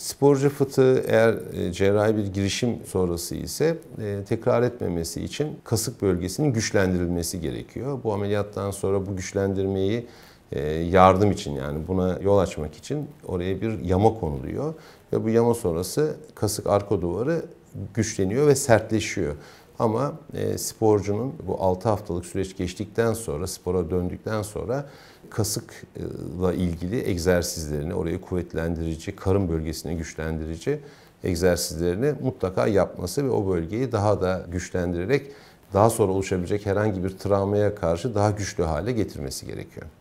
Sporcu fıtığı eğer e, cerrahi bir girişim sonrası ise e, tekrar etmemesi için kasık bölgesinin güçlendirilmesi gerekiyor. Bu ameliyattan sonra bu güçlendirmeyi e, yardım için yani buna yol açmak için oraya bir yama konuluyor ve bu yama sonrası kasık arka duvarı güçleniyor ve sertleşiyor. Ama e, sporcunun bu 6 haftalık süreç geçtikten sonra, spora döndükten sonra kasıkla ilgili egzersizlerini, orayı kuvvetlendirici, karın bölgesini güçlendirici egzersizlerini mutlaka yapması ve o bölgeyi daha da güçlendirerek daha sonra oluşabilecek herhangi bir travmaya karşı daha güçlü hale getirmesi gerekiyor.